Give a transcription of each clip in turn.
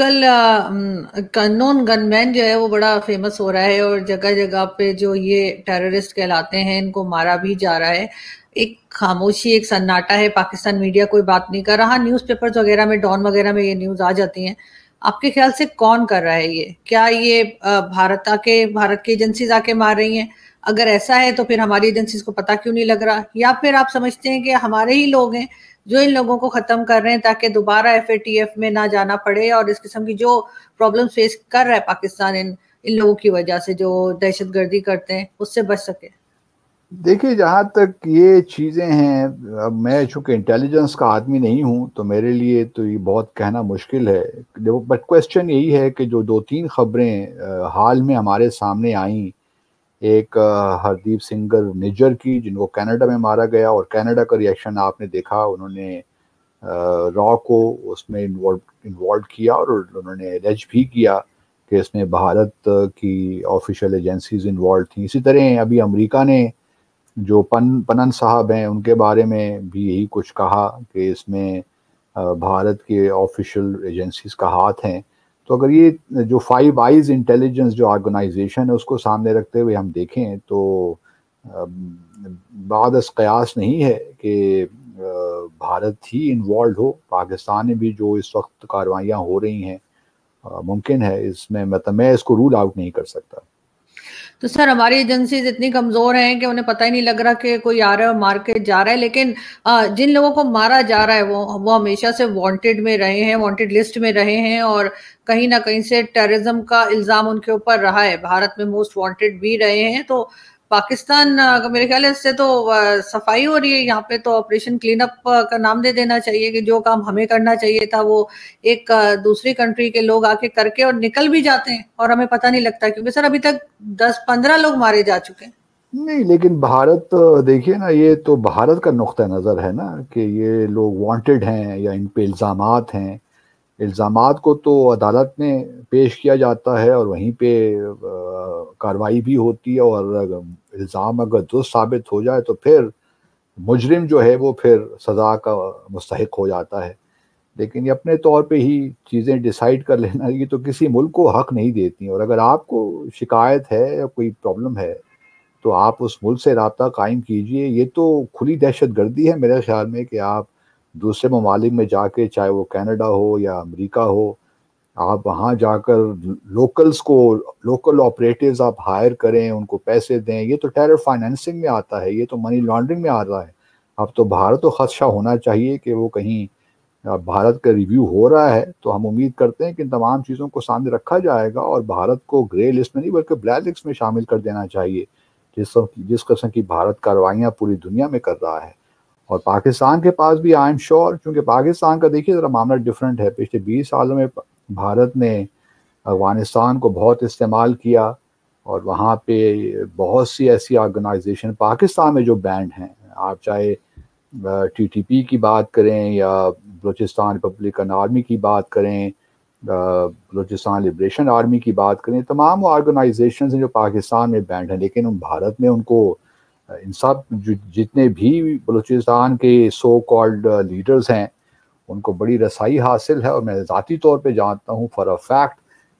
कल कानून गनमैन जो है वो बड़ा फेमस हो रहा है और जगह जगह पे जो ये टेररिस्ट कहलाते हैं इनको मारा भी जा रहा है एक खामोशी एक सन्नाटा है पाकिस्तान मीडिया कोई बात नहीं कर रहा न्यूज़पेपर्स वगैरह में डॉन वगैरह में ये न्यूज़ आ जाती हैं आपके ख्याल से कौन कर रहा है ये क्या ये भारत आके भारत की एजेंसीज आके मार रही हैं अगर ऐसा है तो फिर हमारी एजेंसीज को पता क्यों नहीं लग रहा या फिर आप समझते हैं कि हमारे ही लोग हैं जो इन लोगों को खत्म कर रहे हैं ताकि दोबारा एफ में ना जाना पड़े और इस किस्म की जो प्रॉब्लम फेस कर रहा है पाकिस्तान इन इन लोगों की वजह से जो दहशत गर्दी करते हैं उससे बच सके देखिए जहाँ तक ये चीज़ें हैं अब मैं चूंकि इंटेलिजेंस का आदमी नहीं हूँ तो मेरे लिए तो ये बहुत कहना मुश्किल है बट क्वेश्चन यही है कि जो दो तीन खबरें हाल में हमारे सामने आई एक हरदीप सिंगर निजर की जिनको कनाडा में मारा गया और कनाडा का रिएक्शन आपने देखा उन्होंने रॉ को उसमें इन्वॉल्व किया और उन्होंने एलेज भी किया कि इसमें भारत की ऑफिशियल एजेंसीज इन्वॉल्व थी इसी तरह अभी अमेरिका ने जो पन पनन साहब हैं उनके बारे में भी यही कुछ कहा कि इसमें भारत के ऑफिशियल एजेंसीज का हाथ हैं तो अगर ये जो फाइव आइज इंटेलिजेंस जो ऑर्गेनाइजेशन है उसको सामने रखते हुए हम देखें तो बाद कयास नहीं है कि भारत ही इन्वॉल्व हो पाकिस्तान में भी जो इस वक्त कार्रवाइयाँ हो रही हैं मुमकिन है इसमें मतलब मैं इसको रूल आउट नहीं कर सकता तो सर हमारी एजेंसीज इतनी कमजोर हैं कि उन्हें पता ही नहीं लग रहा कि कोई आ रहा है और मार के जा रहा है लेकिन जिन लोगों को मारा जा रहा है वो वो हमेशा से वांटेड में रहे हैं वांटेड लिस्ट में रहे हैं और कहीं ना कहीं से टेररिज्म का इल्ज़ाम उनके ऊपर रहा है भारत में मोस्ट वांटेड भी रहे हैं तो पाकिस्तान मेरे ख्याल है इससे तो सफाई हो रही है यहाँ पे तो ऑपरेशन क्लीन अप का नाम दे देना चाहिए कि जो काम हमें करना चाहिए था वो एक दूसरी कंट्री के लोग आके करके और निकल भी जाते हैं और हमें पता नहीं लगता क्योंकि सर अभी तक दस पंद्रह लोग मारे जा चुके हैं नहीं लेकिन भारत देखिए ना ये तो भारत का नुक़ नज़र है ना कि ये लोग वांटेड हैं या इन पे इल्ज़ाम हैं इल्ज़ाम को तो अदालत में पेश किया जाता है और वहीं पे कार्रवाई भी होती है और इल्ज़ाम अगर दुरुस्त साबित हो जाए तो फिर मुजरिम जो है वो फिर सज़ा का मुस्तक हो जाता है लेकिन ये अपने तौर पे ही चीज़ें डिसाइड कर लेना ये तो किसी मुल्क को हक नहीं देती और अगर आपको शिकायत है या कोई प्रॉब्लम है तो आप उस मुल्क से रबता कायम कीजिए ये तो खुली दहशत गर्दी है मेरे ख्याल में कि आप दूसरे ममालिक में जाके चाहे वो कनाडा हो या अमेरिका हो आप वहाँ जाकर लोकल्स को लोकल ऑपरेटिव्स आप हायर करें उनको पैसे दें ये तो टेरर फाइनेंसिंग में आता है ये तो मनी लॉन्ड्रिंग में आ रहा है अब तो भारत तो खदशा होना चाहिए कि वो कहीं भारत का रिव्यू हो रहा है तो हम उम्मीद करते हैं कि इन तमाम चीज़ों को सामने रखा जाएगा और भारत को ग्रे लिस्ट में नहीं बल्कि ब्लैक लिस्ट में शामिल कर देना चाहिए जिस जिस किस्म की भारत कार्रवाइयाँ पूरी दुनिया में कर रहा है और पाकिस्तान के पास भी आई एम श्योर क्योंकि पाकिस्तान का देखिए ज़रा मामला डिफरेंट है पिछले बीस सालों में भारत ने अफगानिस्तान को बहुत इस्तेमाल किया और वहाँ पे बहुत सी ऐसी ऑर्गेनाइजेशन पाकिस्तान में जो बैंड हैं आप चाहे टीटीपी की बात करें या बलूचिस्तान रिपब्लिकन आर्मी की बात करें बलूचिस्तान लिब्रेशन आर्मी की बात करें तमाम ऑर्गेनाइजेशन हैं जो पाकिस्तान में बैंड हैं लेकिन भारत में उनको इन सब जितने भी बलूचिस्तान के सो कॉल्ड लीडर्स हैं उनको बड़ी रसाई हासिल है और मैं ज़ाती तौर पे जानता हूँ फॉर अ फैक्ट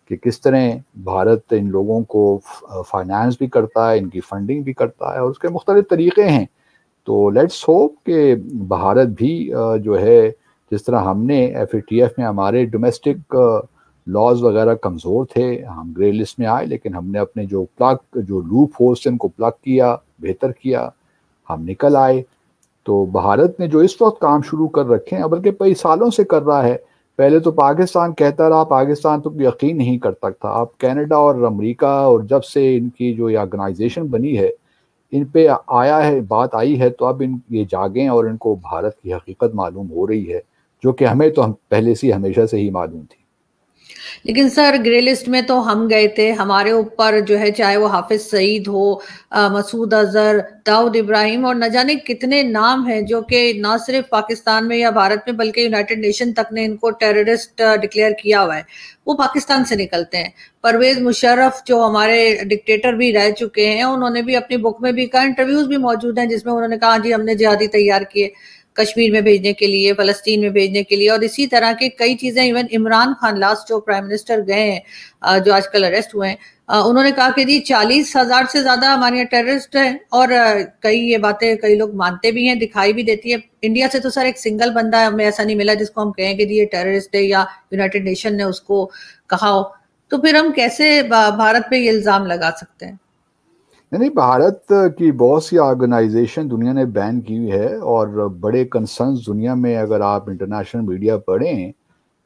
कि किस तरह भारत इन लोगों को फाइनेंस uh, भी करता है इनकी फंडिंग भी करता है और उसके मुख्तलिफ तरीक़े हैं तो लेट्स होप कि भारत भी uh, जो है जिस तरह हमने एफ ए टी एफ में हमारे डोमेस्टिक लॉज वगैरह कमज़ोर थे हम ग्रे लिस्ट में आए लेकिन हमने अपने जो प्लग जो लूप होल्स थे उनको प्लग किया बेहतर किया हम निकल आए तो भारत ने जो इस वक्त काम शुरू कर रखे हैं बल्कि कई सालों से कर रहा है पहले तो पाकिस्तान कहता रहा पाकिस्तान तो यकीन नहीं करता था अब कनाडा और अमेरिका और जब से इनकी जो ये ऑर्गेनाइजेशन बनी है इन पे आया है बात आई है तो अब इन ये जागें और इनको भारत की हकीकत मालूम हो रही है जो कि हमें तो हम पहले से हमेशा से ही मालूम थी लेकिन सर ग्रे लिस्ट में तो हम गए थे हमारे ऊपर जो है चाहे वो हाफिज सईद हो मसूद अजहर दाऊद इब्राहिम और न जाने कितने नाम हैं जो कि ना सिर्फ पाकिस्तान में या भारत में बल्कि यूनाइटेड नेशन तक ने इनको टेररिस्ट डिक्लेयर किया हुआ है वो पाकिस्तान से निकलते हैं परवेज मुशर्रफ जो हमारे डिक्टेटर भी रह चुके हैं उन्होंने भी अपनी बुक में भी कहा इंटरव्यूज भी मौजूद हैं जिसमें उन्होंने कहा जी हमने जिहादी तैयार किए कश्मीर में भेजने के लिए फलस्तीन में भेजने के लिए और इसी तरह के कई चीज़ें इवन इमरान खान लास्ट जो प्राइम मिनिस्टर गए हैं जो आजकल अरेस्ट हुए हैं उन्होंने कहा कि जी चालीस हजार से ज्यादा हमारे यहाँ टेररिस्ट हैं और कई ये बातें कई लोग मानते भी हैं दिखाई भी देती है इंडिया से तो सर एक सिंगल बंदा हमें ऐसा नहीं मिला जिसको हम कहें कि जी ये टेररिस्ट है या यूनाइटेड नेशन ने उसको कहा हो तो फिर हम कैसे भारत पे ये इल्जाम लगा सकते हैं नहीं भारत की बहुत सी ऑर्गेनाइजेशन दुनिया ने बैन की है और बड़े कंसर्न दुनिया में अगर आप इंटरनेशनल मीडिया पढ़ें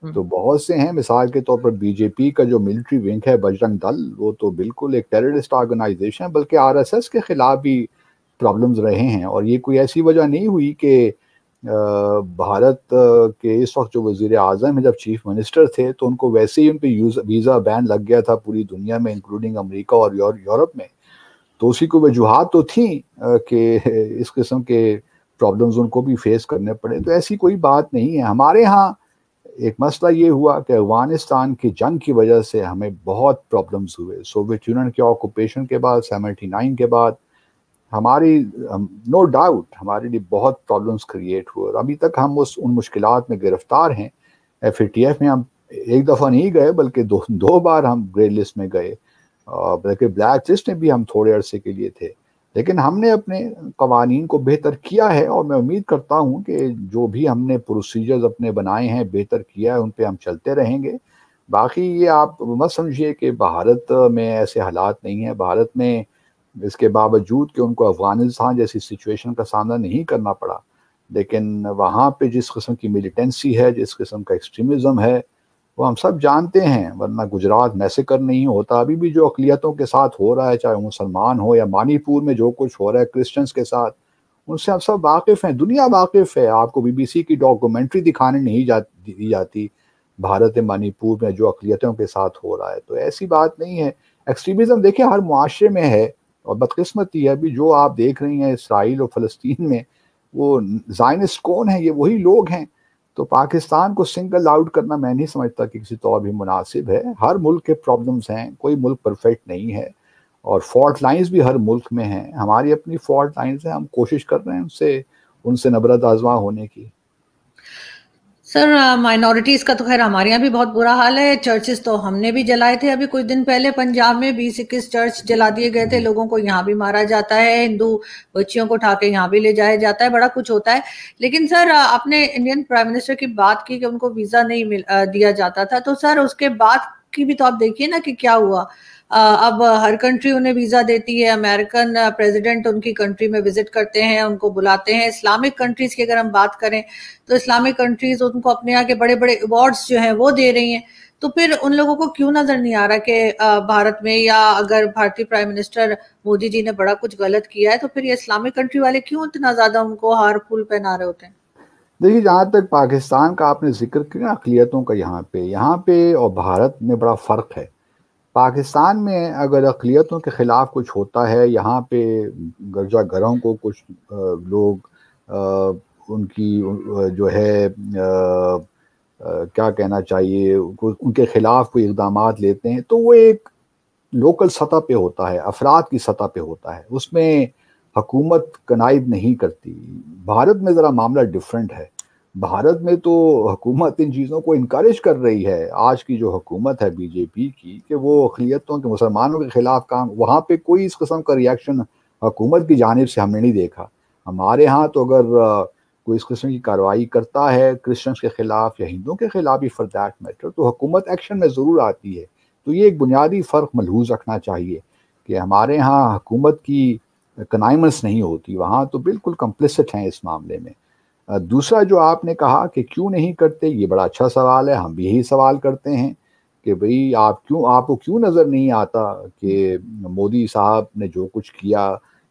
हम्म। तो बहुत से हैं मिसाल के तौर पर बीजेपी का जो मिलिट्री विंग है बजरंग दल वो तो बिल्कुल एक टेररिस्ट ऑर्गेनाइजेशन है बल्कि आरएसएस के खिलाफ भी प्रॉब्लम्स रहे हैं और ये कोई ऐसी वजह नहीं हुई कि भारत के इस वक्त जो वजीर अजम है जब चीफ मिनिस्टर थे तो उनको वैसे ही उन पर वीज़ा बैन लग गया था पूरी दुनिया में इंक्लूडिंग अमरीका और यूरोप में तो उसी को वजूहत तो थी कि इस किस्म के प्रॉब्लम्स उनको भी फेस करने पड़े तो ऐसी कोई बात नहीं है हमारे यहाँ एक मसला ये हुआ कि अफगानिस्तान की जंग की वजह से हमें बहुत प्रॉब्लम्स हुए सोवियत यूनियन के ऑक्यूपेशन के बाद सेवेंटी नाइन के बाद हमारी नो डाउट हमारे लिए बहुत प्रॉब्लम्स क्रिएट हुए और अभी तक हम उस उन मुश्किल में गिरफ्तार हैं एफ में हम एक दफ़ा नहीं गए बल्कि दो दो बार हम ग्रे लिस्ट में गए बल्कि ब्लैक में भी हम थोड़े अरसे के लिए थे लेकिन हमने अपने कवानीन को बेहतर किया है और मैं उम्मीद करता हूँ कि जो भी हमने प्रोसीजर्स अपने बनाए हैं बेहतर किया है उन पर हम चलते रहेंगे बाकी ये आप मत समझिए कि भारत में ऐसे हालात नहीं है भारत में इसके बावजूद कि उनको अफ़गानिस्तान जैसी सिचुएशन का सामना नहीं करना पड़ा लेकिन वहाँ पे जिस किस्म की मिलिटेंसी है जिस किस्म का एक्सट्रीमिज़म है वो हम सब जानते हैं वरना गुजरात मैसेकर नहीं होता अभी भी जो अकलीतों के साथ हो रहा है चाहे मुसलमान हो या मानीपुर में जो कुछ हो रहा है क्रिश्चियंस के साथ उनसे हम सब वाकिफ़ हैं दुनिया वाकिफ़ है आपको बीबीसी की डॉक्यूमेंट्री दिखाने नहीं जा दी जाती भारत मणिपुर में जो अकलीतों के साथ हो रहा है तो ऐसी बात नहीं है एक्सट्रीमिज़म देखिए हर माशरे में है और बदकस्मती है अभी जो आप देख रही हैं इसराइल और फ़लस्तीन में वो जाइनस कौन है ये वही लोग हैं तो पाकिस्तान को सिंगल आउट करना मैं नहीं समझता कि किसी तौर तो भी मुनासिब है हर मुल्क के प्रॉब्लम्स हैं कोई मुल्क परफेक्ट नहीं है और फॉल्ट लाइंस भी हर मुल्क में हैं हमारी अपनी फॉल्ट लाइंस हैं हम कोशिश कर रहे हैं उनसे उनसे नबरत आजमा होने की सर माइनॉरिटीज़ uh, का तो खैर हमारे यहाँ भी बहुत बुरा हाल है चर्चेस तो हमने भी जलाए थे अभी कुछ दिन पहले पंजाब में बीस इक्कीस चर्च जला दिए गए थे लोगों को यहाँ भी मारा जाता है हिंदू बच्चियों को उठा के यहाँ भी ले जाया जाता है बड़ा कुछ होता है लेकिन सर uh, आपने इंडियन प्राइम मिनिस्टर की बात की कि उनको वीज़ा नहीं मिल uh, दिया जाता था तो सर उसके बाद की भी तो आप देखिए ना कि क्या हुआ अब हर कंट्री उन्हें वीजा देती है अमेरिकन प्रेसिडेंट उनकी कंट्री में विजिट करते हैं उनको बुलाते हैं इस्लामिक कंट्रीज की अगर हम बात करें तो इस्लामिक कंट्रीज उनको अपने यहाँ के बड़े बड़े अवार्ड्स जो हैं वो दे रही हैं तो फिर उन लोगों को क्यों नजर नहीं आ रहा कि भारत में या अगर भारतीय प्राइम मिनिस्टर मोदी जी ने बड़ा कुछ गलत किया है तो फिर ये इस्लामिक कंट्री वाले क्यों इतना ज्यादा उनको हार फूल पहना रहे होते हैं देखिए जहाँ तक पाकिस्तान का आपने जिक्र किया अकलीतों का यहाँ पे यहाँ पे और भारत में बड़ा फर्क है पाकिस्तान में अगर अकलीतों के ख़िलाफ़ कुछ होता है यहाँ पे गर्जा घरों को कुछ लोग उनकी जो है क्या कहना चाहिए उनके ख़िलाफ़ कोई इकदाम लेते हैं तो वो एक लोकल सतह पे होता है अफराद की सतह पे होता है उसमें हकूमत कनाइब नहीं करती भारत में ज़रा मामला डिफरेंट है भारत में तो हुकूमत इन चीज़ों को इनक्रेज कर रही है आज की जो हुकूमत है बीजेपी की कि वो अखिलियतों के मुसलमानों के ख़िलाफ़ काम वहाँ पे कोई इस कस्म का रिएक्शन हुकूमत की जानब से हमने नहीं देखा हमारे यहाँ तो अगर कोई इस किस्म की कार्रवाई करता है क्रिश्चन के ख़िलाफ़ या हिंदुओं के ख़िलाफ़ भी फॉर दैट मैटर तो हुकूमत एक्शन में ज़रूर आती है तो ये एक बुनियादी फ़र्क मलहूज रखना चाहिए कि हमारे यहाँ हुकूमत की कनाइमस नहीं होती वहाँ तो बिल्कुल कम्प्लिसट हैं इस मामले में दूसरा जो आपने कहा कि क्यों नहीं करते ये बड़ा अच्छा सवाल है हम भी यही सवाल करते हैं कि भाई आप क्यों आपको क्यों नज़र नहीं आता कि मोदी साहब ने जो कुछ किया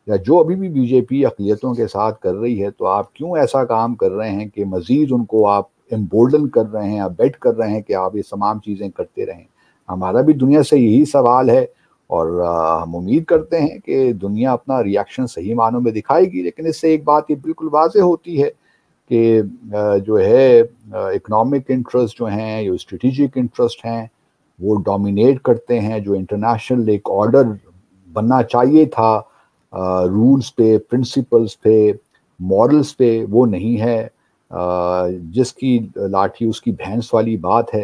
या जो अभी भी बीजेपी अकलीतों के साथ कर रही है तो आप क्यों ऐसा काम कर रहे हैं कि मज़ीद उनको आप एम्बोल्डन कर रहे हैं आप बेट कर रहे हैं कि आप ये तमाम चीज़ें करते रहें हमारा भी दुनिया से यही सवाल है और हम उम्मीद करते हैं कि दुनिया अपना रिएक्शन सही मानों में दिखाएगी लेकिन इससे एक बात ये बिल्कुल वाज होती है कि जो है इकोनॉमिक इंटरेस्ट जो हैं जो स्ट्रेटिजिक इंटरेस्ट हैं वो डोमिनेट करते हैं जो इंटरनेशनल एक ऑर्डर बनना चाहिए था रूल्स पे प्रिंसिपल्स पे मॉरल्स पे वो नहीं है जिसकी लाठी उसकी भैंस वाली बात है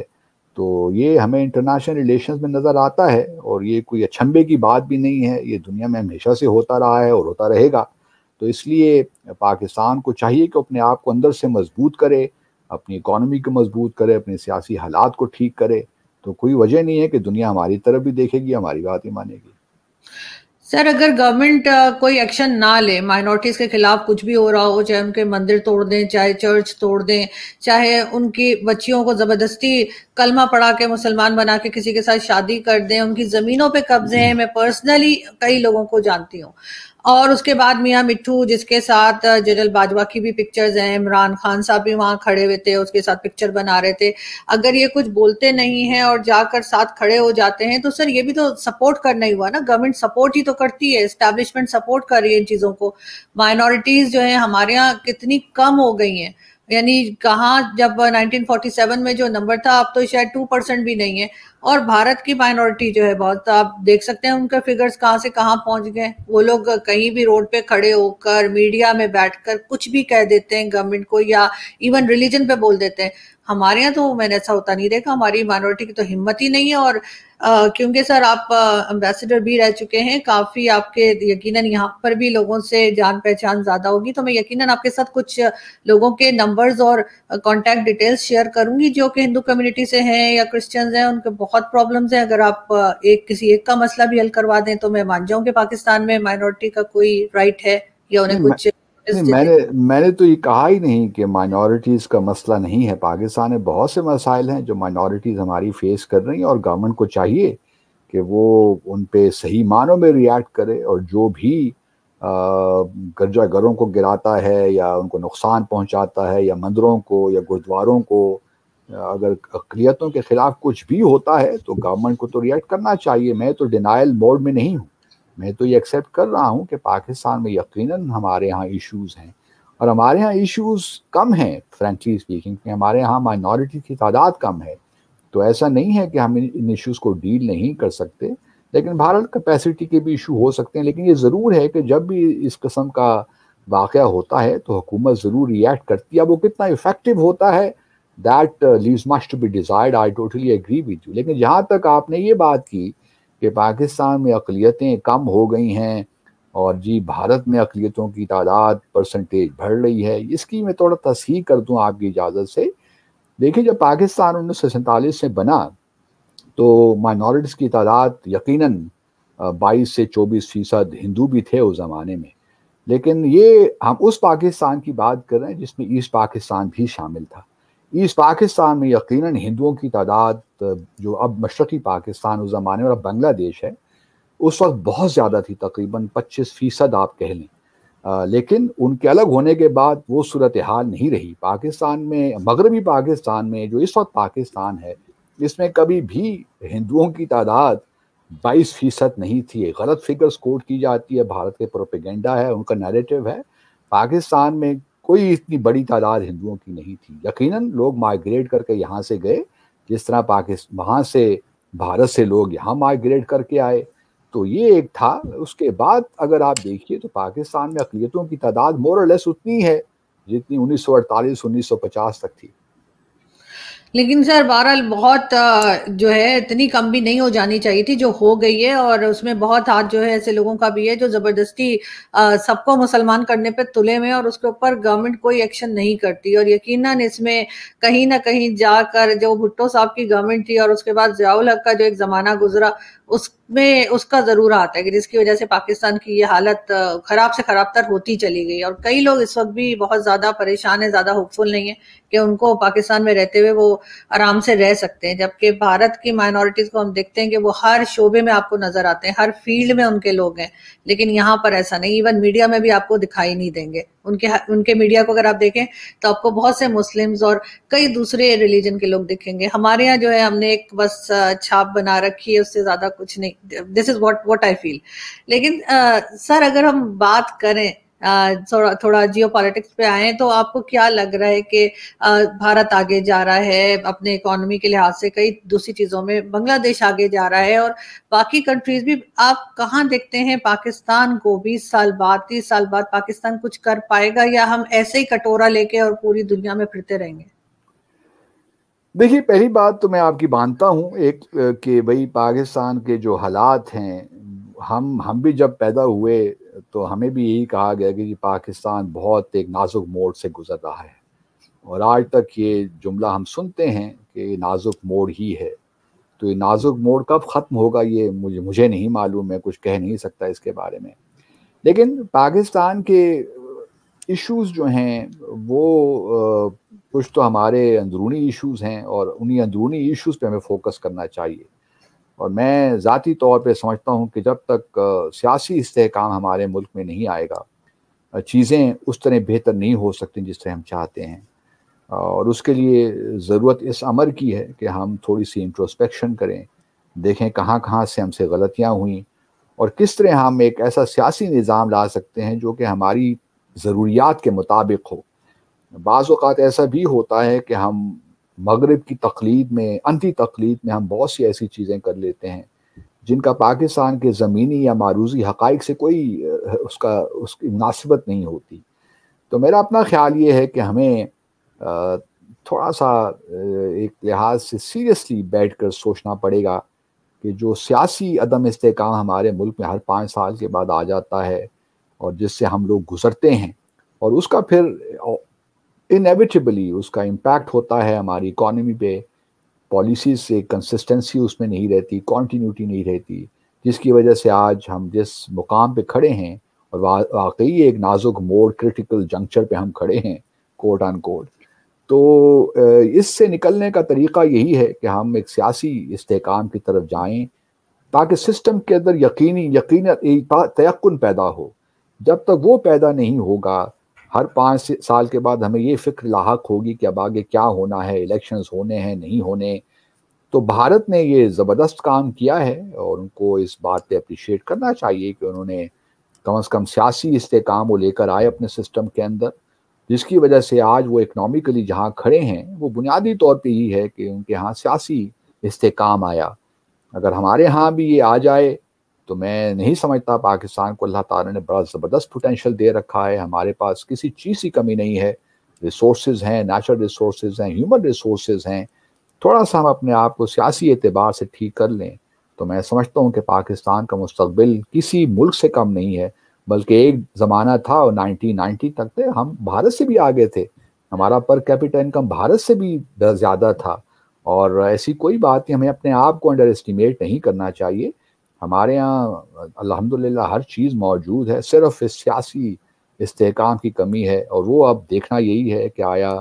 तो ये हमें इंटरनेशनल रिलेशंस में नज़र आता है और ये कोई अचंभे की बात भी नहीं है ये दुनिया में हमेशा से होता रहा है और होता रहेगा तो इसलिए पाकिस्तान को चाहिए कि अपने आप को अंदर से मजबूत करे अपनी इकानमी को मजबूत करे अपने सियासी हालात को ठीक करे तो कोई वजह नहीं है कि दुनिया हमारी तरफ भी देखेगी हमारी बात ही मानेगी सर अगर गवर्नमेंट कोई एक्शन ना ले माइनॉरिटीज़ के खिलाफ कुछ भी हो रहा हो चाहे उनके मंदिर तोड़ दें चाहे चर्च तोड़ दें चाहे उनकी बच्चियों को ज़बरदस्ती कलमा पढ़ा के मुसलमान बना के किसी के साथ शादी कर दें उनकी ज़मीनों पे कब्जे हैं हम्म। मैं पर्सनली कई लोगों को जानती हूँ और उसके बाद मियाँ मिट्टू जिसके साथ जनरल बाजवा की भी पिक्चर्स हैं इमरान खान साहब भी वहाँ खड़े हुए थे उसके साथ पिक्चर बना रहे थे अगर ये कुछ बोलते नहीं हैं और जाकर साथ खड़े हो जाते हैं तो सर ये भी तो सपोर्ट करना ही हुआ ना गवर्नमेंट सपोर्ट ही तो करती है इस्टेब्लिशमेंट सपोर्ट कर रही है इन चीज़ों को माइनॉरिटीज़ जो है हमारे यहाँ कितनी कम हो गई हैं यानी कहाँ जब 1947 में जो नंबर था अब तो शायद टू परसेंट भी नहीं है और भारत की माइनॉरिटी जो है बहुत तो आप देख सकते हैं उनके फिगर्स कहाँ से कहाँ पहुंच गए वो लोग कहीं भी रोड पे खड़े होकर मीडिया में बैठकर कुछ भी कह देते हैं गवर्नमेंट को या इवन रिलीजन पे बोल देते हैं हमारे यहाँ तो मैंने ऐसा होता नहीं देखा हमारी माइनॉरिटी की तो हिम्मत ही नहीं है और क्योंकि सर आप एम्बेसडर भी रह चुके हैं काफ़ी आपके यकीनन यहाँ पर भी लोगों से जान पहचान ज़्यादा होगी तो मैं यकीनन आपके साथ कुछ लोगों के नंबर्स और कॉन्टेक्ट डिटेल्स शेयर करूंगी जो कि हिंदू कम्युनिटी से हैं या क्रिश्चियंस हैं उनके बहुत बहुत प्रॉब्लम्स हैं अगर आप एक किसी एक का मसला भी हल करवा दें तो मैं मान जाऊं कि पाकिस्तान में माइनॉरिटी का कोई राइट है या उन्हें कुछ मैंने मैंने तो ये कहा ही नहीं कि माइनॉरिटीज़ का मसला नहीं है पाकिस्तान में बहुत से मसाइल हैं जो माइनॉरिटीज़ हमारी फेस कर रही हैं और गवर्नमेंट को चाहिए कि वो उन पर सही मानों में रिएक्ट करे और जो भी गर्जा घरों को गिराता है या उनको नुकसान पहुंचाता है या मंदिरों को या गुरुद्वारों को अगर अकलीतों के खिलाफ कुछ भी होता है तो गवर्नमेंट को तो रिएक्ट करना चाहिए मैं तो डिनाइल मोड में नहीं हूँ मैं तो ये एक्सेप्ट कर रहा हूँ कि पाकिस्तान में यकीनन हमारे यहाँ इश्यूज हैं और हमारे यहाँ इश्यूज कम हैं फ्रेंकली स्पीकिंग हमारे यहाँ माइनॉरिटी की तादाद कम है तो ऐसा नहीं है कि हम इन इश्यूज़ को डील नहीं कर सकते लेकिन भारत कैपेसिटी के भी इशू हो सकते हैं लेकिन ये ज़रूर है कि जब भी इस कस्म का वाक़ होता है तो हुकूमत ज़रूर रिएक्ट करती है अब वो कितना इफ़ेक्टिव होता है that leave must to be desired I totally agree with you लेकिन जहाँ तक आपने ये बात की कि पाकिस्तान में अकलीतें कम हो गई हैं और जी भारत में अकलीतों की तादाद परसेंटेज बढ़ रही है इसकी मैं थोड़ा तस्ही कर दूँ आपकी इजाज़त से देखिए जब पाकिस्तान उन्नीस सौ सैंतालीस से बना तो माइनॉरिटीज़ की तादाद यकीन बाईस से चौबीस फीसद हिंदू भी थे उस ज़माने में लेकिन ये हम उस पाकिस्तान की बात कर रहे हैं जिसमें ईस्ट पाकिस्तान भी शामिल था ईस्ट पाकिस्तान में यकीनन हिंदुओं की तादाद जो अब मशरक़ी पाकिस्तान उस ज़माने में अब बांग्लादेश है उस वक्त बहुत ज़्यादा थी तकरीबन 25 फ़ीसद आप कह लें लेकिन उनके अलग होने के बाद वो सूरत हाल नहीं रही पाकिस्तान में मगरबी पाकिस्तान में जो इस वक्त पाकिस्तान है इसमें कभी भी हिंदुओं की तादाद 22 फ़ीसद नहीं थी गलत फिगर्स कोट की जाती है भारत के प्रोपेगेंडा है उनका नैरेटिव है पाकिस्तान में कोई इतनी बड़ी तादाद हिंदुओं की नहीं थी यकीनन लोग माइग्रेट करके यहाँ से गए जिस तरह पाकिस्तान वहाँ से भारत से लोग यहाँ माइग्रेट करके आए तो ये एक था उसके बाद अगर आप देखिए तो पाकिस्तान में अकलीतों की तादाद मोरलेस उतनी है जितनी 1948 1950 तक थी लेकिन सर बहरहाल बहुत जो है इतनी कम भी नहीं हो जानी चाहिए थी जो हो गई है और उसमें बहुत हाथ जो है ऐसे लोगों का भी है जो जबरदस्ती सबको मुसलमान करने पे तुले में और उसके ऊपर गवर्नमेंट कोई एक्शन नहीं करती और यकीनन इसमें कहीं ना कहीं जाकर जो भुट्टो साहब की गवर्नमेंट थी और उसके बाद जयाउल हक का जो एक जमाना गुजरा उसमें उसका जरूर आता है कि जिसकी वजह से पाकिस्तान की ये हालत खराब से खराब तर होती चली गई और कई लोग इस वक्त भी बहुत ज्यादा परेशान है ज्यादा होपफुल नहीं है कि उनको पाकिस्तान में रहते हुए वो आराम से रह सकते हैं जबकि भारत की माइनॉरिटीज को हम देखते हैं कि वो हर शोबे में आपको नजर आते हैं हर फील्ड में उनके लोग हैं लेकिन यहाँ पर ऐसा नहीं इवन मीडिया में भी आपको दिखाई नहीं देंगे उनके उनके मीडिया को अगर आप देखें तो आपको बहुत से मुस्लिम्स और कई दूसरे रिलीजन के लोग दिखेंगे हमारे यहाँ जो है हमने एक बस छाप बना रखी है उससे ज़्यादा कुछ नहीं this is what what I feel लेकिन आ, सर अगर हम बात करें थोड़ा थोड़ा जियो पॉलिटिक्स पे आए तो आपको क्या लग रहा है कि भारत आगे जा रहा है अपने इकोनॉमी के लिहाज से कई दूसरी चीज़ों में बांग्लादेश आगे जा रहा है और बाकी कंट्रीज भी आप कहाँ देखते हैं पाकिस्तान को बीस साल बाद तीस साल बाद पाकिस्तान कुछ कर पाएगा या हम ऐसे ही कटोरा लेके और पूरी दुनिया में फिरते रहेंगे देखिए पहली बात तो मैं आपकी मानता हूँ एक कि भाई पाकिस्तान के जो हालात हैं हम हम भी जब पैदा हुए तो हमें भी यही कहा गया कि पाकिस्तान बहुत एक नाजुक मोड़ से गुजर रहा है और आज तक ये जुमला हम सुनते हैं कि नाजुक मोड़ ही है तो ये नाजुक मोड़ कब ख़त्म होगा ये मुझे मुझे नहीं मालूम मैं कुछ कह नहीं सकता इसके बारे में लेकिन पाकिस्तान के इश्यूज जो हैं वो कुछ तो हमारे अंदरूनी इश्यूज हैं और उन्हीं अंदरूनी इश्यूज पे हमें फोकस करना चाहिए और मैं ज़ाती तौर पे समझता हूँ कि जब तक सियासी इसकाम हमारे मुल्क में नहीं आएगा चीज़ें उस तरह बेहतर नहीं हो सकती जिस तरह हम चाहते हैं और उसके लिए ज़रूरत इस अमर की है कि हम थोड़ी सी इंट्रोस्पेक्शन करें देखें कहाँ कहाँ से हमसे गलतियाँ हुई और किस तरह हम एक ऐसा सियासी निज़ाम ला सकते हैं जो कि हमारी ज़रूरियात के मुताबिक हो बाज़ ऐसा भी होता है कि हम मगरब की तकलीद में अंति तकलीद में हम बहुत सी ऐसी चीज़ें कर लेते हैं जिनका पाकिस्तान के ज़मीनी या मारूजी हक़ाइक से कोई उसका उसकी मुनासिबत नहीं होती तो मेरा अपना ख्याल ये है कि हमें थोड़ा सा एक लिहाज से सीरियसली बैठ कर सोचना पड़ेगा कि जो सियासी अदम इसकाम हमारे मुल्क में हर पाँच साल के बाद आ जाता है और जिससे हम लोग गुजरते हैं और उसका फिर इनएविटेबली उसका इम्पैक्ट होता है हमारी इकोनॉमी पे पॉलिसीज से कंसिस्टेंसी उसमें नहीं रहती कॉन्टीन्यूटी नहीं रहती जिसकी वजह से आज हम जिस मुकाम पे खड़े हैं और वाकई एक नाजुक मोड़ क्रिटिकल जंक्चर पे हम खड़े हैं कोट ऑन कोट तो इससे निकलने का तरीका यही है कि हम एक सियासी इस्तेकाम की तरफ जाएं ताकि सिस्टम के अंदर यकीनी यकीन तयन पैदा हो जब तक वो पैदा नहीं होगा हर पाँच साल के बाद हमें ये फिक्र लाक होगी कि अब आगे क्या होना है इलेक्शंस होने हैं नहीं होने तो भारत ने ये ज़बरदस्त काम किया है और उनको इस बात पे अप्रिशिएट करना चाहिए कि उन्होंने कम अज़ कम सियासी इस्तेकाम वो लेकर आए अपने सिस्टम के अंदर जिसकी वजह से आज वो इकनॉमिकली जहाँ खड़े हैं वो बुनियादी तौर पे ही है कि उनके यहाँ सियासी इस्तेकाम आया अगर हमारे यहाँ भी ये आ जाए तो मैं नहीं समझता पाकिस्तान को अल्लाह ताला ने बड़ा ज़बरदस्त पोटेंशियल दे रखा है हमारे पास किसी चीज़ की कमी नहीं है रिसोर्स हैं नेचुरल रिसोर्स हैं ह्यूमन रिसोर्स हैं थोड़ा सा हम अपने आप को सियासी एतबार से ठीक कर लें तो मैं समझता हूँ कि पाकिस्तान का मुस्तबिल किसी मुल्क से कम नहीं है बल्कि एक ज़माना था और नाइनटीन नाइन्टी तक थे हम भारत से भी आगे थे हमारा पर कैपिटल इनकम भारत से भी ज़्यादा था और ऐसी कोई बात नहीं हमें अपने आप को अंडर एस्टिमेट नहीं करना चाहिए हमारे यहाँ अल्हम्दुलिल्लाह हर चीज़ मौजूद है सिर्फ इस सियासी इस्तेकाम की कमी है और वो अब देखना यही है कि आया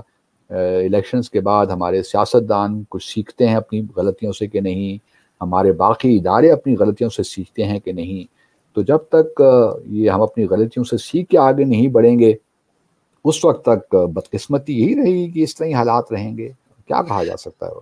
इलेक्शंस के बाद हमारे सियासतदान कुछ सीखते हैं अपनी गलतियों से कि नहीं हमारे बाकी इदारे अपनी गलतियों से सीखते हैं कि नहीं तो जब तक ये हम अपनी गलतियों से सीख के आगे नहीं बढ़ेंगे उस वक्त तक बदकिस्मती यही रहेगी कि इस तरह हालात रहेंगे क्या कहा जा सकता है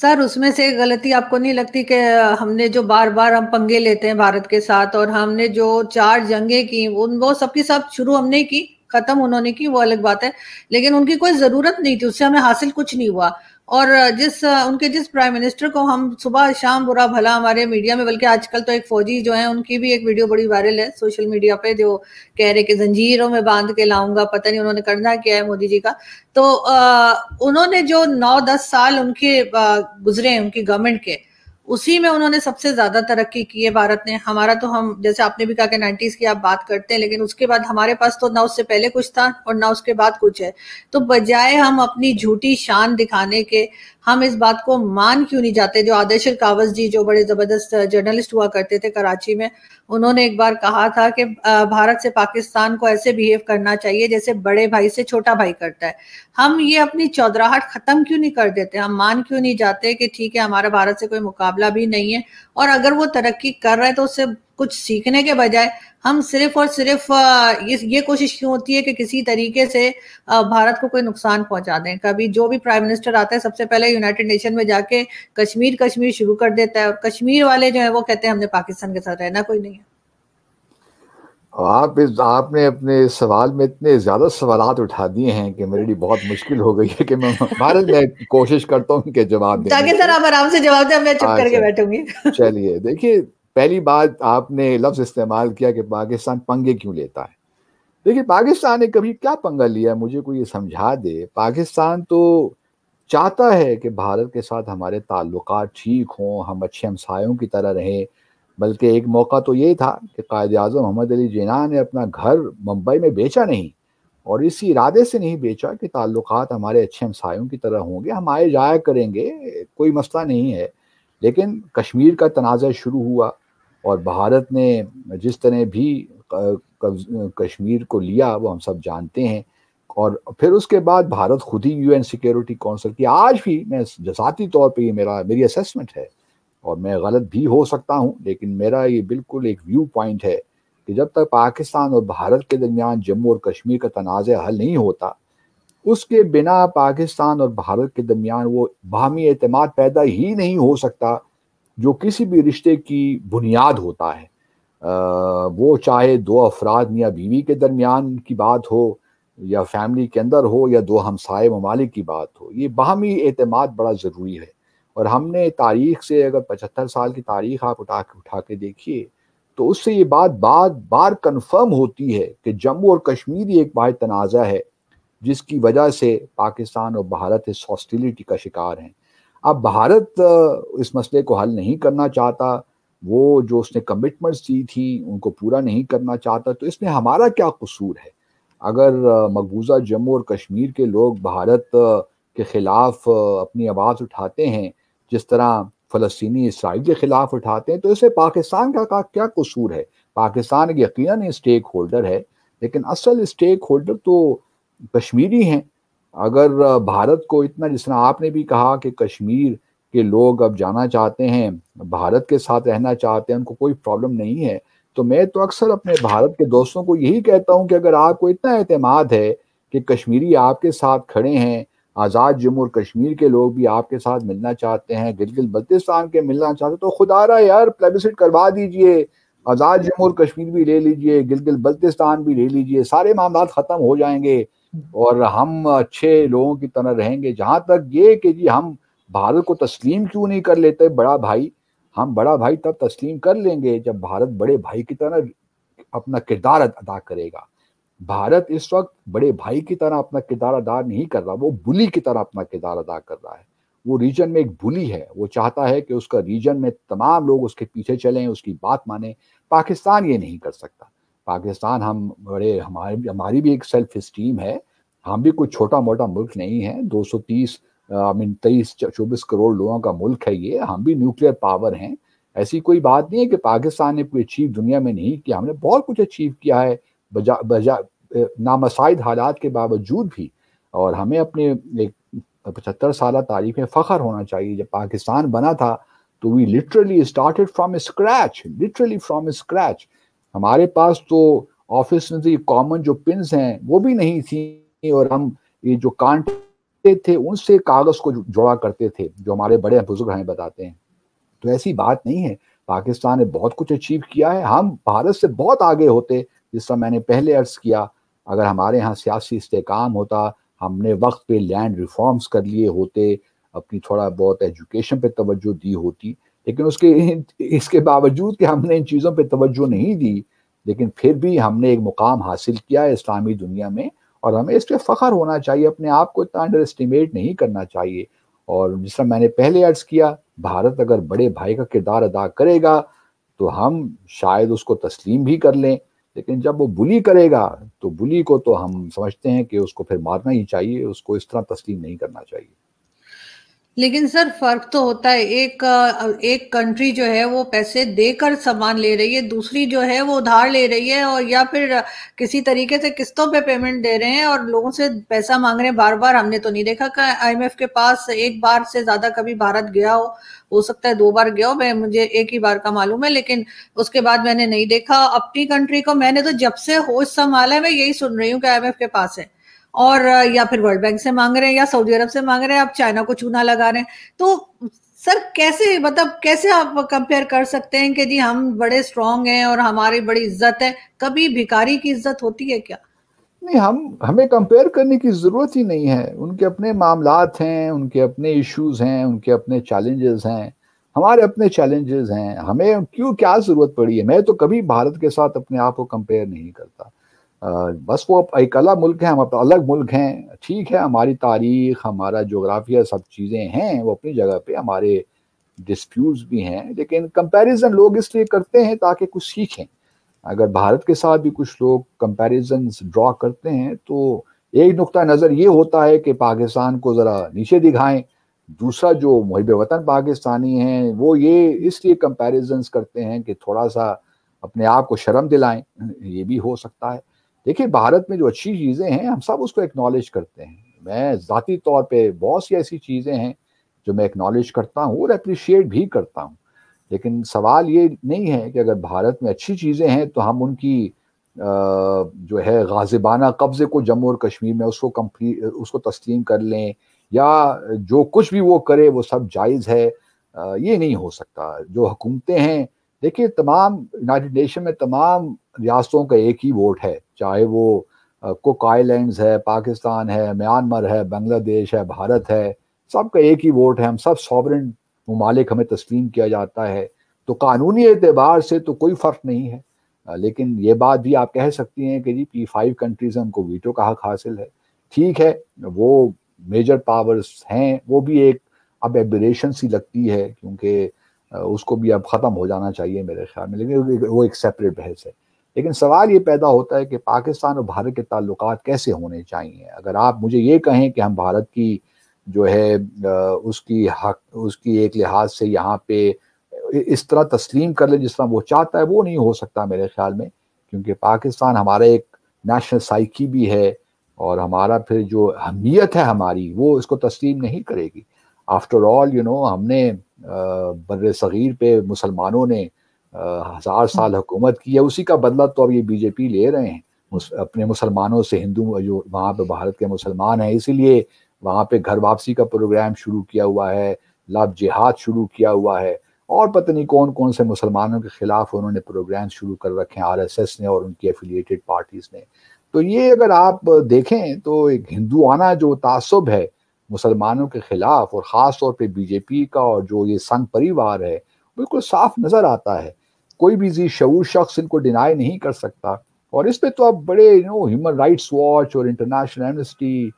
सर उसमें से गलती आपको नहीं लगती कि हमने जो बार बार हम पंगे लेते हैं भारत के साथ और हमने जो चार जंगे की उन वो सबकी सब शुरू हमने की खत्म उन्होंने की वो अलग बात है लेकिन उनकी कोई जरूरत नहीं थी उससे हमें हासिल कुछ नहीं हुआ और जिस उनके जिस प्राइम मिनिस्टर को हम सुबह शाम बुरा भला हमारे मीडिया में बल्कि आजकल तो एक फौजी जो है उनकी भी एक वीडियो बड़ी वायरल है सोशल मीडिया पे जो कह रहे कि जंजीरों में बांध के लाऊंगा पता नहीं उन्होंने करना क्या है मोदी जी का तो आ, उन्होंने जो नौ दस साल उनके गुजरे हैं उनकी गवर्नमेंट के उसी में उन्होंने सबसे ज्यादा तरक्की की है भारत ने हमारा तो हम जैसे आपने भी कहा कि नाइन्टीज की आप बात करते हैं लेकिन उसके बाद हमारे पास तो ना उससे पहले कुछ था और ना उसके बाद कुछ है तो बजाय हम अपनी झूठी शान दिखाने के हम इस बात को मान क्यों नहीं जाते जो आदर्श कावस जी जो बड़े जबरदस्त जर्नलिस्ट हुआ करते थे कराची में उन्होंने एक बार कहा था कि भारत से पाकिस्तान को ऐसे बिहेव करना चाहिए जैसे बड़े भाई से छोटा भाई करता है हम ये अपनी चौधराहट खत्म क्यों नहीं कर देते हम मान क्यों नहीं जाते कि ठीक है हमारा भारत से कोई मुकाबला भी नहीं है और अगर वो तरक्की कर रहे हैं तो उससे कुछ सीखने के बजाय हम सिर्फ और सिर्फ ये ये कोशिश क्यों होती है कि किसी तरीके से भारत को कोई नुकसान पहुंचा दें कभी जो भी प्राइम मिनिस्टर आता है सबसे पहले यूनाइटेड नेशन में जाके कश्मीर कश्मीर शुरू कर देता है और कश्मीर वाले जो है वो कहते हैं हमने पाकिस्तान के साथ रहना कोई नहीं है आप इस आपने अपने सवाल में इतने ज़्यादा सवाल उठा दिए हैं कि मेरे लिए बहुत मुश्किल हो गई है कि मैं भारत में कोशिश करता हूँ कि जवाब दें ताकि सर आप आराम से जवाब दें मैं चुप अच्छा। करके बैठूंगी चलिए देखिए पहली बात आपने लफ्ज़ इस्तेमाल किया कि पाकिस्तान पंगे क्यों लेता है देखिए पाकिस्तान ने कभी क्या पंगा लिया मुझे कोई ये समझा दे पाकिस्तान तो चाहता है कि भारत के साथ हमारे ताल्लुक ठीक हों हम अच्छे हमसायों की तरह रहें बल्कि एक मौका तो ये था कि कायद अजम मोहम्मद अली जिना ने अपना घर मुंबई में बेचा नहीं और इसी इरादे से नहीं बेचा कि ताल्लुक हमारे अच्छे हमसायों की तरह होंगे हम आए जाया करेंगे कोई मसला नहीं है लेकिन कश्मीर का तनाज़ा शुरू हुआ और भारत ने जिस तरह भी कश्मीर को लिया वो हम सब जानते हैं और फिर उसके बाद भारत खुद ही यूएन सिक्योरिटी काउंसिल की आज भी मैं जसाती तौर पे ये मेरा मेरी असेसमेंट है और मैं गलत भी हो सकता हूँ लेकिन मेरा ये बिल्कुल एक व्यू पॉइंट है कि जब तक पाकिस्तान और भारत के दरमियान जम्मू और कश्मीर का तनाज़ हल नहीं होता उसके बिना पाकिस्तान और भारत के दरमियान वो बाहमी अतमाद पैदा ही नहीं हो सकता जो किसी भी रिश्ते की बुनियाद होता है वो चाहे दो अफराद या बीवी के दरमियान की बात हो या फैमिली के अंदर हो या दो हमसाय ममालिक की बात हो ये बाहमी अतमाद बड़ा ज़रूरी है और हमने तारीख से अगर पचहत्तर साल की तारीख आप उठा के उठा के देखिए तो उससे ये बात बार बार कन्फर्म होती है कि जम्मू और कश्मीर ही एक बाहर तनाज़ा है जिसकी वजह से पाकिस्तान और भारत इस हॉस्टिलिटी का शिकार हैं अब भारत इस मसले को हल नहीं करना चाहता वो जो उसने कमिटमेंट्स दी थी उनको पूरा नहीं करना चाहता तो इसमें हमारा क्या कसूर है अगर मकबूजा जम्मू और कश्मीर के लोग भारत के ख़िलाफ़ अपनी आवाज़ उठाते हैं जिस तरह फ़लस्तनी इसराइल के ख़िलाफ़ उठाते हैं तो इसे पाकिस्तान का, का क्या कसूर है पाकिस्तान यकीन स्टेक होल्डर है लेकिन असल स्टेक होल्डर तो कश्मीरी हैं अगर भारत को इतना जिस तरह आपने भी कहा कि कश्मीर के लोग अब जाना चाहते हैं भारत के साथ रहना चाहते हैं उनको कोई प्रॉब्लम नहीं है तो मैं तो अक्सर अपने भारत के दोस्तों को यही कहता हूं कि अगर आपको इतना अहतमाद है कि कश्मीरी आपके साथ खड़े हैं आज़ाद जम्मू और कश्मीर के लोग भी आपके साथ मिलना चाहते हैं गिल बल्तिस्तान के मिलना चाहते हैं तो खुदा रहा यार प्लेबिसिट करवा दीजिए आज़ाद जम्मू और कश्मीर भी ले लीजिए गिल बल्तिस्तान भी ले लीजिए सारे मामला ख़त्म हो जाएंगे और हम अच्छे लोगों की तरह रहेंगे जहां तक ये कि जी हम भारत को तस्लीम क्यों नहीं कर लेते बड़ा भाई हम बड़ा भाई तब तस्लीम कर लेंगे जब भारत बड़े भाई की तरह अपना किरदार अदा करेगा भारत इस वक्त बड़े भाई की तरह अपना किरदार अदा नहीं कर रहा वो बुली की तरह अपना किरदार अदा कर रहा है वो रीजन में एक बुली है वो चाहता है कि उसका रीजन में तमाम लोग उसके पीछे चलें उसकी बात माने पाकिस्तान ये नहीं कर सकता पाकिस्तान हम बड़े हमारे हमारी भी एक सेल्फ स्टीम है हम भी कोई छोटा मोटा मुल्क नहीं है 230 आई मीन तेईस चौबीस करोड़ लोगों का मुल्क है ये हम भी न्यूक्लियर पावर हैं ऐसी कोई बात नहीं है कि पाकिस्तान ने कोई अचीव दुनिया में नहीं किया हमने बहुत कुछ अचीव किया है बजा बजा नामसाइद हालात के बावजूद भी और हमें अपने एक पचहत्तर साल तारीख में फ़ख्र होना चाहिए जब पाकिस्तान बना था तो we literally started from scratch literally from scratch हमारे पास तो ऑफिस में से तो कॉमन जो पिन हैं वो भी नहीं थी और हम ये जो कांटे थे उनसे कागज को जोड़ा करते थे जो हमारे बड़े बुजुर्ग हमें बताते हैं तो ऐसी बात नहीं है पाकिस्तान ने बहुत कुछ अचीव किया है हम भारत से बहुत आगे होते जिस तरह मैंने पहले अर्ज किया अगर हमारे यहाँ सियासी इस्तेकाम होता हमने वक्त पे लैंड रिफॉर्म्स कर लिए होते अपनी थोड़ा बहुत एजुकेशन पे तवज्जो दी होती लेकिन उसके इसके बावजूद कि हमने इन चीज़ों पर तवज्जो नहीं दी लेकिन फिर भी हमने एक मुकाम हासिल किया इस्लामी दुनिया में और हमें इस पर फ़ख्र होना चाहिए अपने आप को इतना अंडर एस्टिमेट नहीं करना चाहिए और जिस तरह मैंने पहले अर्ज किया भारत अगर बड़े भाई का किरदार अदा करेगा तो हम शायद उसको तस्लीम भी कर लें लेकिन जब वो बुली करेगा तो बुली को तो हम समझते हैं कि उसको फिर मारना ही चाहिए उसको इस तरह तस्लीम नहीं करना चाहिए लेकिन सर फर्क तो होता है एक एक कंट्री जो है वो पैसे देकर सामान ले रही है दूसरी जो है वो उधार ले रही है और या फिर किसी तरीके से किस्तों पे पेमेंट दे रहे हैं और लोगों से पैसा मांग रहे हैं बार बार हमने तो नहीं देखा कि आईएमएफ के पास एक बार से ज्यादा कभी भारत गया हो हो सकता है दो बार गया हो मैं मुझे एक ही बार का मालूम है लेकिन उसके बाद मैंने नहीं देखा अपनी कंट्री को मैंने तो जब से होश संभाला है मैं यही सुन रही हूँ कि आई के पास है और या फिर वर्ल्ड बैंक से मांग रहे हैं या सऊदी अरब से मांग रहे हैं आप चाइना को चूना लगा रहे हैं तो सर कैसे मतलब कैसे आप कंपेयर कर सकते हैं कि जी हम बड़े स्ट्रांग हैं और हमारी बड़ी इज्जत है कभी भिखारी की इज्जत होती है क्या नहीं हम हमें कंपेयर करने की ज़रूरत ही नहीं है उनके अपने मामलात हैं उनके अपने इश्यूज हैं उनके अपने चैलेंजेस हैं हमारे अपने चैलेंजेस हैं हमें क्यों क्या ज़रूरत पड़ी है मैं तो कभी भारत के साथ अपने आप को कंपेयर नहीं करता बस वो एक अलग मुल्क है हम अपना अलग मुल्क हैं ठीक है हमारी तारीख हमारा जोग्राफिया सब चीज़ें हैं वो अपनी जगह पे हमारे डिस्प्यूट्स भी हैं लेकिन कंपैरिजन लोग इसलिए करते हैं ताकि कुछ सीखें अगर भारत के साथ भी कुछ लोग कंपैरिजन ड्रॉ करते हैं तो एक नुक़ नज़र ये होता है कि पाकिस्तान को ज़रा नीचे दिखाएं दूसरा जो महब वतन पाकिस्तानी हैं वो ये इसलिए कंपैरिजन करते हैं कि थोड़ा सा अपने आप को शर्म दिलाएं ये भी हो सकता है देखिए भारत में जो अच्छी चीज़ें हैं हम सब उसको एक्नॉलेज करते हैं मैं ज़ाती तौर पे बहुत सी ऐसी चीज़ें हैं जो मैं एक्नॉलेज करता हूँ और अप्रिशिएट भी करता हूँ लेकिन सवाल ये नहीं है कि अगर भारत में अच्छी चीज़ें हैं तो हम उनकी जो है गाजिबाना कब्ज़े को जम्मू और कश्मीर में उसको कम्प्लीट उसको तस्लीम कर लें या जो कुछ भी वो करे वो सब जायज़ है ये नहीं हो सकता जो हुकूमतें हैं देखिए तमाम यूनाइटेड नेशन में तमाम रियासतों का एक ही वोट है चाहे वो कुक आइलैंड्स है पाकिस्तान है म्यांमार है बांग्लादेश है भारत है सबका एक ही वोट है हम सब सॉवरन ममालिक हमें तस्लीम किया जाता है तो कानूनी एतबार से तो कोई फ़र्क नहीं है लेकिन ये बात भी आप कह सकती हैं कि जी पी फाइव कंट्रीज़ उनको वीटो का हक हासिल है ठीक है वो मेजर पावर्स हैं वो भी एक अब एबरेशन सी लगती है क्योंकि उसको भी अब ख़त्म हो जाना चाहिए मेरे ख्याल में लेकिन वो एक सेपरेट बहस है लेकिन सवाल ये पैदा होता है कि पाकिस्तान और भारत के ताल्लुक कैसे होने चाहिए अगर आप मुझे ये कहें कि हम भारत की जो है उसकी हक उसकी एक लिहाज से यहाँ पे इस तरह तस्लीम कर ले जिस तरह वो चाहता है वो नहीं हो सकता मेरे ख्याल में क्योंकि पाकिस्तान हमारा एक नेशनल साइकी भी है और हमारा फिर जो अहमियत है हमारी वो इसको तस्लीम नहीं करेगी आफ्टर ऑल यू नो हमने बर सग़ीर पे मुसलमानों ने हजार साल हुकूमत की है उसी का बदला तो अब ये बीजेपी ले रहे हैं अपने मुसलमानों से हिंदू जो वहाँ पे भारत के मुसलमान हैं इसीलिए वहाँ पे घर वापसी का प्रोग्राम शुरू किया हुआ है लव जिहाद शुरू किया हुआ है और पता नहीं कौन कौन से मुसलमानों के खिलाफ उन्होंने प्रोग्राम शुरू कर रखे हैं आरएसएस ने और उनकी एफिलिएटेड पार्टीज ने तो ये अगर आप देखें तो एक हिंदुआना जो तासब है मुसलमानों के खिलाफ और ख़ास तौर पर बीजेपी का और जो ये संघ परिवार है बिल्कुल साफ नज़र आता है कोई भी जी शूर शख्स इनको डिनाई नहीं कर सकता और इस पे तो आप बड़े you know human rights watch और इंटरनेशनल एमनेस्टी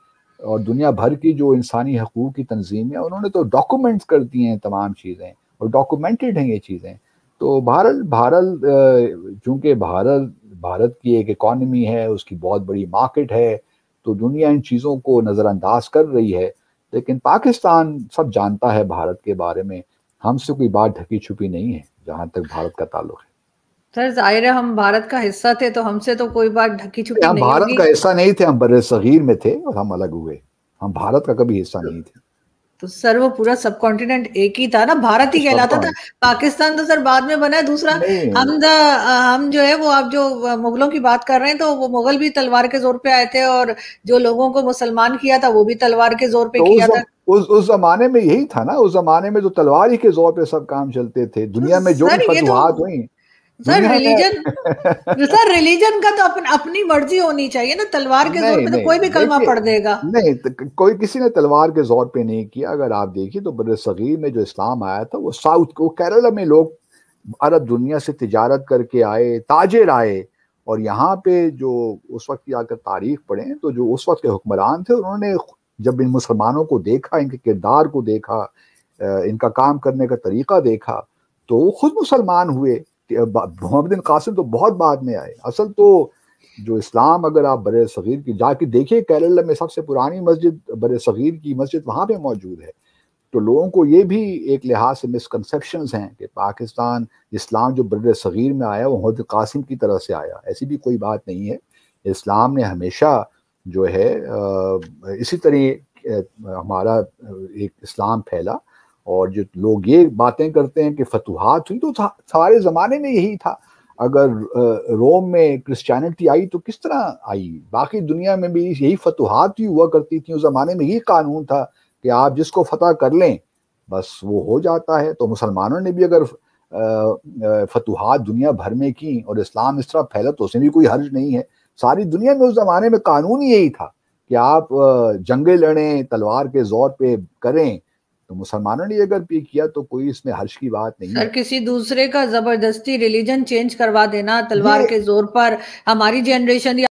और दुनिया भर की जो इंसानी हकूक़ की है उन्होंने तो डॉक्यूमेंट्स कर दिए हैं तमाम चीज़ें और डॉक्यूमेंटेड हैं ये चीज़ें तो भारत भारत चूँकि भारत भारत की एक इकॉनमी है उसकी बहुत बड़ी मार्केट है तो दुनिया इन चीज़ों को नज़रअंदाज कर रही है लेकिन पाकिस्तान सब जानता है भारत के बारे में हमसे कोई बात ढकी छुपी नहीं है जहां तक भारत का ताल्लुक है सर जाहिर है हम भारत का हिस्सा थे तो हमसे तो कोई बात ढकी छुपी नहीं हम भारत का हिस्सा नहीं थे हम बड़े सगीर में थे और हम अलग हुए हम भारत का कभी हिस्सा नहीं थे तो सर वो पूरा सब कॉन्टिनेंट एक ही था ना भारत ही कहलाता था पाकिस्तान तो सर बाद में बना है दूसरा हम द हम जो है वो आप जो मुगलों की बात कर रहे हैं तो वो मुगल भी तलवार के जोर पे आए थे और जो लोगों को मुसलमान किया था वो भी तलवार के जोर पे तो किया था उस उस जमाने में यही था ना उस जमाने में जो तलवार ही के जोर पे सब काम चलते थे दुनिया में जो भी तो फतवाहत हुई सर रिलीजन सर रिलीजन का तो अपन अपनी मर्जी होनी चाहिए ना तलवार के जोर पे तो कोई भी कलमा पढ़ देगा नहीं तो कोई किसी ने तलवार के जोर पे नहीं किया अगर आप देखिए तो बड़े सगीर में जो इस्लाम आया था वो साउथ को केरला में लोग अरब दुनिया से तजारत करके आए ताजर आए और यहाँ पे जो उस वक्त की आकर तारीख पढ़े तो जो उस वक्त के हुक्मरान थे उन्होंने जब इन मुसलमानों को देखा इनके किरदार को देखा इनका काम करने का तरीका देखा तो वो खुद मुसलमान हुए मोहम्मद बिन कासिम तो बहुत बाद में आए असल तो जो इस्लाम अगर आप बर सग़ीर की जाके देखिए केरला में सबसे पुरानी मस्जिद बर सग़ीर की मस्जिद वहाँ पे मौजूद है तो लोगों को ये भी एक लिहाज से मिसकनसप्शन हैं कि पाकिस्तान इस्लाम जो बर सग़ीर में आया वो मोहम्मद कासिम की तरह से आया ऐसी भी कोई बात नहीं है इस्लाम ने हमेशा जो है इसी तरह हमारा एक इस्लाम फैला और जो लोग ये बातें करते हैं कि फतुहात हुई तो सारे ज़माने में यही था अगर रोम में क्रिश्चियनिटी आई तो किस तरह आई बाकी दुनिया में भी यही फतूहत ही हुआ करती थी उस ज़माने में यही कानून था कि आप जिसको फतह कर लें बस वो हो जाता है तो मुसलमानों ने भी अगर फतूहत दुनिया भर में की और इस्लाम इस तरह फैला तो उसमें भी कोई हर्ज नहीं है सारी दुनिया में उस ज़माने में कानून यही था कि आप जंगे लड़ें तलवार के ज़ोर पे करें तो मुसलमानों ने अगर ये किया तो कोई इसमें हर्ष की बात नहीं सर किसी दूसरे का जबरदस्ती रिलीजन चेंज करवा देना तलवार के जोर पर हमारी जनरेशन